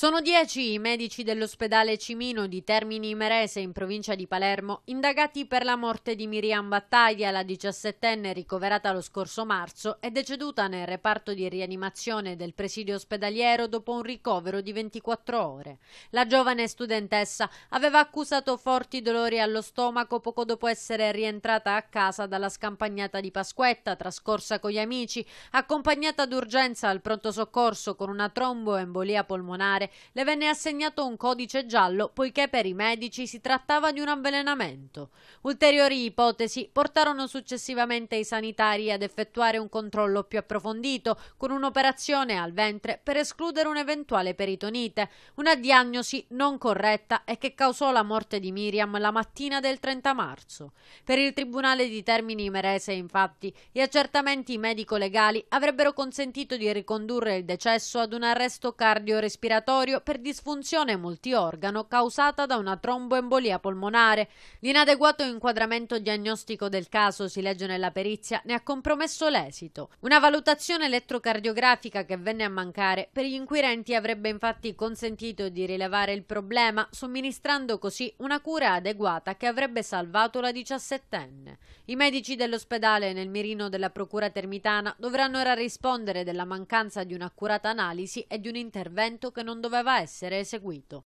Sono dieci i medici dell'ospedale Cimino di Termini Merese in provincia di Palermo indagati per la morte di Miriam Battaglia, la diciassettenne ricoverata lo scorso marzo e deceduta nel reparto di rianimazione del presidio ospedaliero dopo un ricovero di 24 ore. La giovane studentessa aveva accusato forti dolori allo stomaco poco dopo essere rientrata a casa dalla scampagnata di Pasquetta trascorsa con gli amici, accompagnata d'urgenza al pronto soccorso con una tromboembolia polmonare le venne assegnato un codice giallo poiché per i medici si trattava di un avvelenamento. Ulteriori ipotesi portarono successivamente i sanitari ad effettuare un controllo più approfondito con un'operazione al ventre per escludere un'eventuale peritonite, una diagnosi non corretta e che causò la morte di Miriam la mattina del 30 marzo. Per il Tribunale di Termini Merese, infatti, gli accertamenti medico-legali avrebbero consentito di ricondurre il decesso ad un arresto cardiorespiratorio respiratorio per disfunzione multiorgano causata da una tromboembolia polmonare. L'inadeguato inquadramento diagnostico del caso, si legge nella perizia, ne ha compromesso l'esito. Una valutazione elettrocardiografica che venne a mancare per gli inquirenti avrebbe infatti consentito di rilevare il problema, somministrando così una cura adeguata che avrebbe salvato la diciassettenne. I medici dell'ospedale nel mirino della procura termitana dovranno ora rispondere della mancanza di un'accurata analisi e di un intervento che non non doveva essere eseguito.